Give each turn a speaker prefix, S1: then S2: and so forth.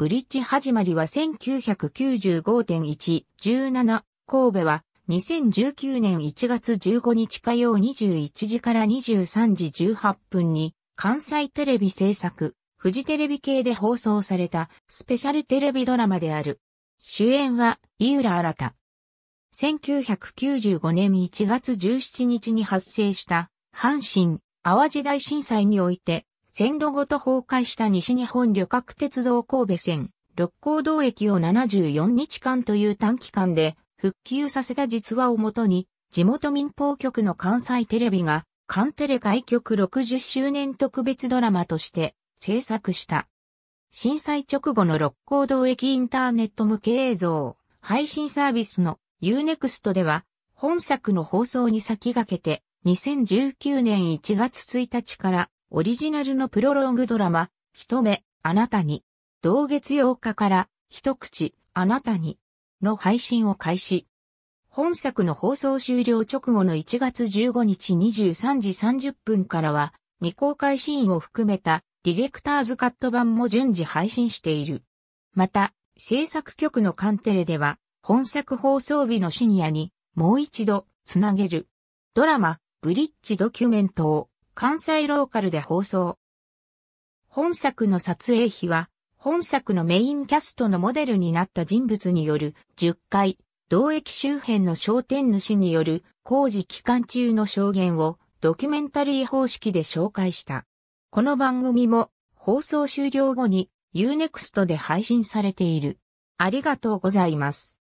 S1: ブリッジ始まりは
S2: 1995.1、17、神戸は2019年1月15日火曜21時から23時18分に関西テレビ制作、フジテレビ系で放送されたスペシャルテレビドラマである。主演は井浦新。1995年1月17日に発生した阪神淡路大震災において線路ごと崩壊した西日本旅客鉄道神戸線、六甲道駅を74日間という短期間で復旧させた実話をもとに、地元民放局の関西テレビが、関テレ開局60周年特別ドラマとして制作した。震災直後の六甲道駅インターネット向け映像、配信サービスの Unext では、本作の放送に先駆けて、2019年1月1日からオリジナルのプロローグドラマ、一目、あなたに、同月8日から、一口、あなたに、の配信を開始。本作の放送終了直後の1月15日23時30分からは、未公開シーンを含めた、ディレクターズカット版も順次配信している。また、制作局のカンテレでは、本作放送日のシニアに、もう一度、つなげる。ドラマ、ブリッジドキュメントを、関西ローカルで放送。本作の撮影費は、本作のメインキャストのモデルになった人物による10回、同駅周辺の商店主による工事期間中の証言をドキュメンタリー方式で紹介した。この番組も放送終了後に Unext で配信されている。
S1: ありがとうございます。